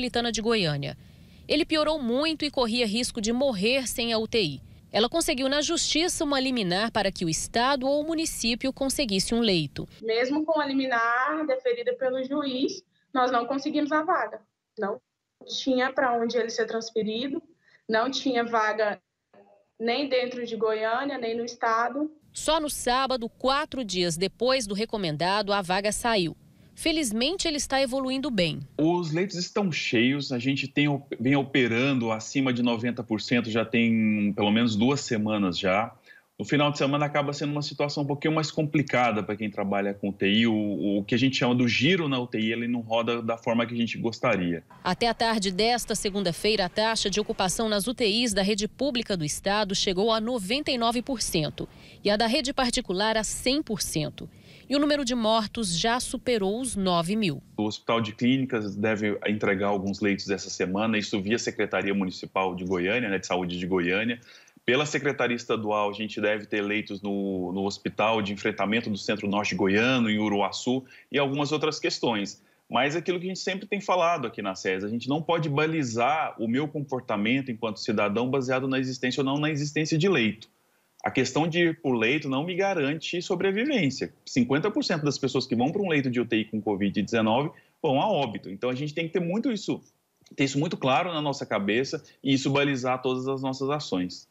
metropolitana de Goiânia. Ele piorou muito e corria risco de morrer sem a UTI. Ela conseguiu na justiça uma liminar para que o estado ou o município conseguisse um leito. Mesmo com a liminar deferida pelo juiz, nós não conseguimos a vaga. Não tinha para onde ele ser transferido, não tinha vaga nem dentro de Goiânia, nem no estado. Só no sábado, quatro dias depois do recomendado, a vaga saiu. Felizmente, ele está evoluindo bem. Os leitos estão cheios, a gente tem, vem operando acima de 90%, já tem pelo menos duas semanas já. No final de semana acaba sendo uma situação um pouquinho mais complicada para quem trabalha com UTI. O, o que a gente chama do giro na UTI, ele não roda da forma que a gente gostaria. Até a tarde desta segunda-feira, a taxa de ocupação nas UTIs da rede pública do estado chegou a 99% e a da rede particular a 100% e o número de mortos já superou os 9 mil. O Hospital de Clínicas deve entregar alguns leitos essa semana, isso via Secretaria Municipal de Goiânia, né, de Saúde de Goiânia. Pela Secretaria Estadual, a gente deve ter leitos no, no Hospital de Enfrentamento do Centro-Norte Goiano, em Uruaçu e algumas outras questões. Mas é aquilo que a gente sempre tem falado aqui na SES, a gente não pode balizar o meu comportamento enquanto cidadão baseado na existência ou não na existência de leito. A questão de ir para o leito não me garante sobrevivência. 50% das pessoas que vão para um leito de UTI com Covid-19 vão a óbito. Então a gente tem que ter muito isso, ter isso muito claro na nossa cabeça e isso balizar todas as nossas ações.